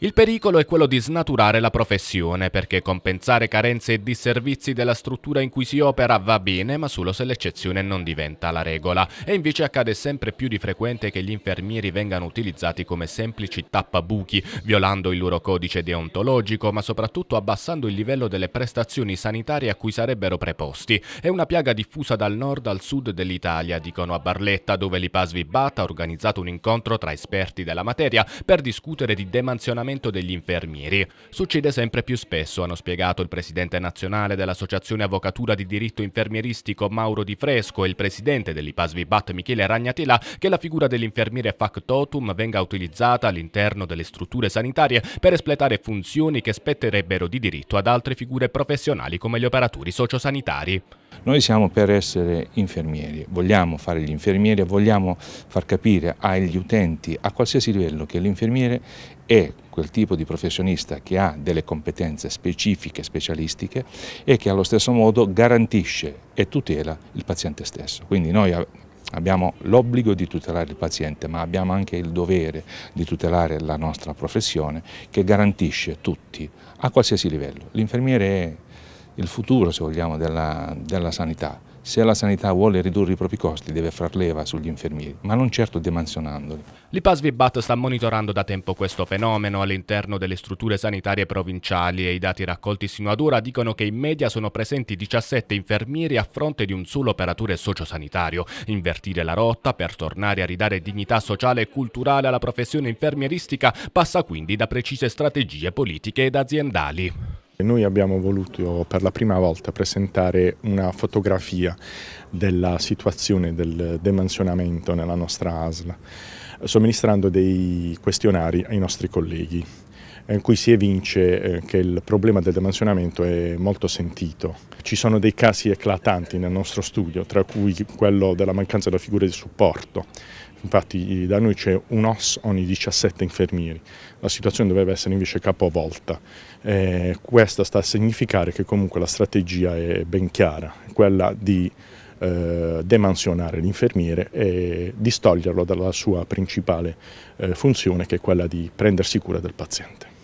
Il pericolo è quello di snaturare la professione, perché compensare carenze e disservizi della struttura in cui si opera va bene, ma solo se l'eccezione non diventa la regola. E invece accade sempre più di frequente che gli infermieri vengano utilizzati come semplici tappabuchi, violando il loro codice deontologico, ma soprattutto abbassando il livello delle prestazioni sanitarie a cui sarebbero preposti. È una piaga diffusa dal nord al sud dell'Italia, dicono a Barletta, dove l'IPASVI BAT ha organizzato un incontro tra esperti della materia per discutere di demanzionamento sfruttamento degli infermieri. Succede sempre più spesso, hanno spiegato il presidente nazionale dell'Associazione Avvocatura di Diritto Infermieristico Mauro Di Fresco e il presidente dell'IPASVIBAT Michele Ragnatela che la figura dell'infermiere factotum venga utilizzata all'interno delle strutture sanitarie per espletare funzioni che spetterebbero di diritto ad altre figure professionali come gli operatori sociosanitari. Noi siamo per essere infermieri, vogliamo fare gli infermieri e vogliamo far capire agli utenti a qualsiasi livello che l'infermiere è quel tipo di professionista che ha delle competenze specifiche, specialistiche e che allo stesso modo garantisce e tutela il paziente stesso. Quindi noi Abbiamo l'obbligo di tutelare il paziente, ma abbiamo anche il dovere di tutelare la nostra professione che garantisce tutti, a qualsiasi livello. L'infermiere è il futuro, se vogliamo, della, della sanità. Se la sanità vuole ridurre i propri costi deve far leva sugli infermieri, ma non certo demansionandoli. L'IPAS Vibat sta monitorando da tempo questo fenomeno all'interno delle strutture sanitarie provinciali e i dati raccolti sino ad ora dicono che in media sono presenti 17 infermieri a fronte di un solo operatore sociosanitario. Invertire la rotta per tornare a ridare dignità sociale e culturale alla professione infermieristica passa quindi da precise strategie politiche ed aziendali. Noi abbiamo voluto per la prima volta presentare una fotografia della situazione del demansionamento nella nostra ASL, somministrando dei questionari ai nostri colleghi in cui si evince eh, che il problema del demansionamento è molto sentito. Ci sono dei casi eclatanti nel nostro studio, tra cui quello della mancanza della figura di supporto infatti da noi c'è un OS ogni 17 infermieri, la situazione dovrebbe essere invece capovolta, eh, questo sta a significare che comunque la strategia è ben chiara, quella di eh, demansionare l'infermiere e distoglierlo dalla sua principale eh, funzione che è quella di prendersi cura del paziente.